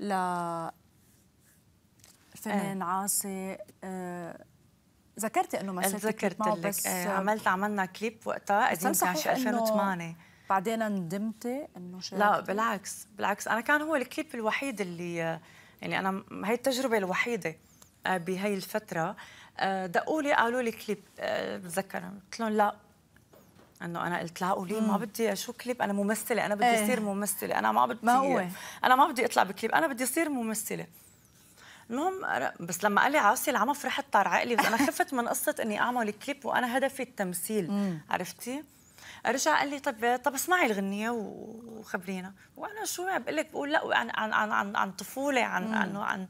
ل الفنان آه. عاصي آه ذكرتي انه مسافه ذكرت لك بس آه عملت عملنا كليب وقتها قديم كان 2008 بعدين ندمتي انه لا بالعكس بالعكس انا كان هو الكليب الوحيد اللي آه، يعني انا هي التجربه الوحيده آه، بهي الفتره دقوا لي قالوا لي كليب بتذكر قلت لهم لا انه انا قلت لا قولي ما بدي شو كليب انا ممثله انا بدي ايه. اصير ممثله انا ما بدي ما هو. انا ما بدي اطلع بكليب انا بدي اصير ممثله المهم بس لما قال لي عاصي العمى فرحت طار عقلي بس انا خفت من قصه اني اعمل كليب وانا هدفي التمثيل مم. عرفتي؟ رجع قال لي طب طب اسمعي الغنيه وخبرينا وانا شو بقول لك بقول لا عن عن عن عن, عن طفوله عن عن, عن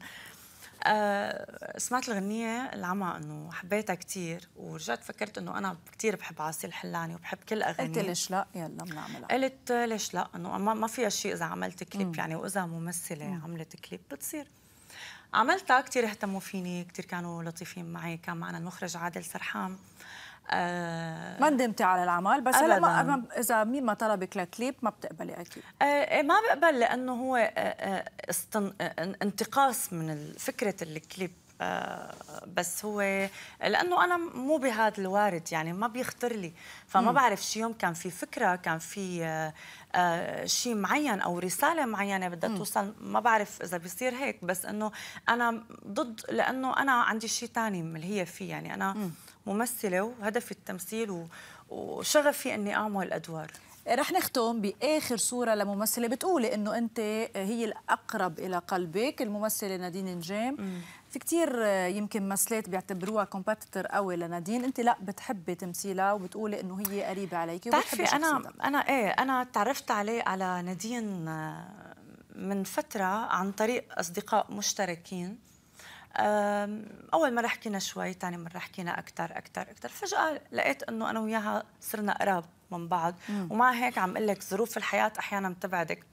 آه سمعت الغنية العمى انه حبيتها كثير ورجعت فكرت انه انا كثير بحب عاصي الحلاني وبحب كل اغاني قلت ليش لا يلا بنعملها قلت ليش لا انه ما فيها شيء اذا عملت كليب يعني واذا ممثلة مم. عملت كليب بتصير عملتها كثير اهتموا فيني كثير كانوا لطيفين معي كان معنا المخرج عادل سرحان آه ما ندمتي على العمل بس هلا اذا مين ما طلبك لكليب ما بتقبلي اكيد آه،, آه ما بقبل لانه هو آه، آه، استن... انتقاص من فكره الكليب بس هو لانه انا مو بهذا الوارد يعني ما بيخطر لي فما بعرف شي يوم كان في فكره كان في آه، شيء معين او رساله معينه بدها توصل ما بعرف اذا بيصير هيك بس انه انا ضد لانه انا عندي شيء ثاني اللي هي فيه يعني انا ممثله وهدفي التمثيل وشغفي اني اعمل ادوار رح نختم باخر صوره لممثله بتقولي انه انت هي الاقرب الى قلبك الممثله نادين نجام في كثير يمكن مسلات بيعتبروها كومبيتيتور قوي لنادين انت لا بتحبي تمثيلها وبتقولي انه هي قريبه عليكي بتعرفي انا انا ايه انا تعرفت عليه على نادين آه، من فتره عن طريق اصدقاء مشتركين اول مره حكينا شوي ثاني مره حكينا اكثر اكثر اكثر فجاه لقيت انه انا وياها صرنا قراب من بعض مم. ومع هيك عم اقول لك ظروف الحياه احيانا بتبعدك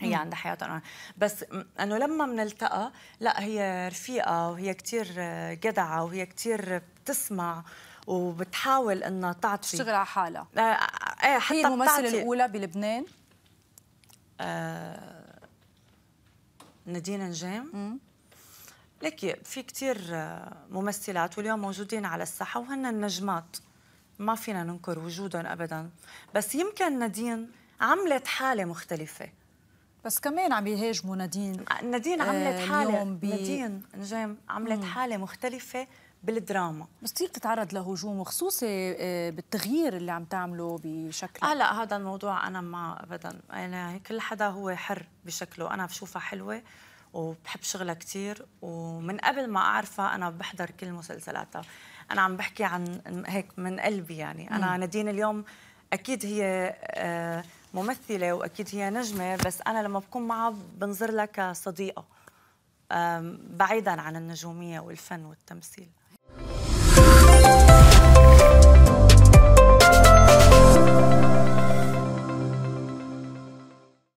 هي عندها حياتها أنا. بس انه لما بنلتقى لا هي رفيقه وهي كثير آه، جدعه وهي كثير بتسمع وبتحاول انها تعطي تشتغل على حالها آه، آه، ايه حتى هي الممثله الاولى بلبنان آه نادين نجام لك في كثير ممثلات واليوم موجودين على الساحه وهن النجمات ما فينا ننكر وجودهم ابدا بس يمكن نادين عملت حاله مختلفه بس كمان عم يهاجموا نادين آه، نادين عملت آه، حاله بي... نادين نجام عملت مم. حاله مختلفه بالدراما بس كثير بتتعرض لهجوم وخصوصي آه، بالتغيير اللي عم تعمله بشكل اه لا هذا الموضوع انا ما ابدا يعني كل حدا هو حر بشكله انا بشوفها حلوه وبحب شغلها كثير ومن قبل ما اعرفها انا بحضر كل مسلسلاتها انا عم بحكي عن هيك من قلبي يعني انا مم. نادين اليوم اكيد هي آه ممثله واكيد هي نجمه بس انا لما بكون معها بنظر لها كصديقه بعيدا عن النجوميه والفن والتمثيل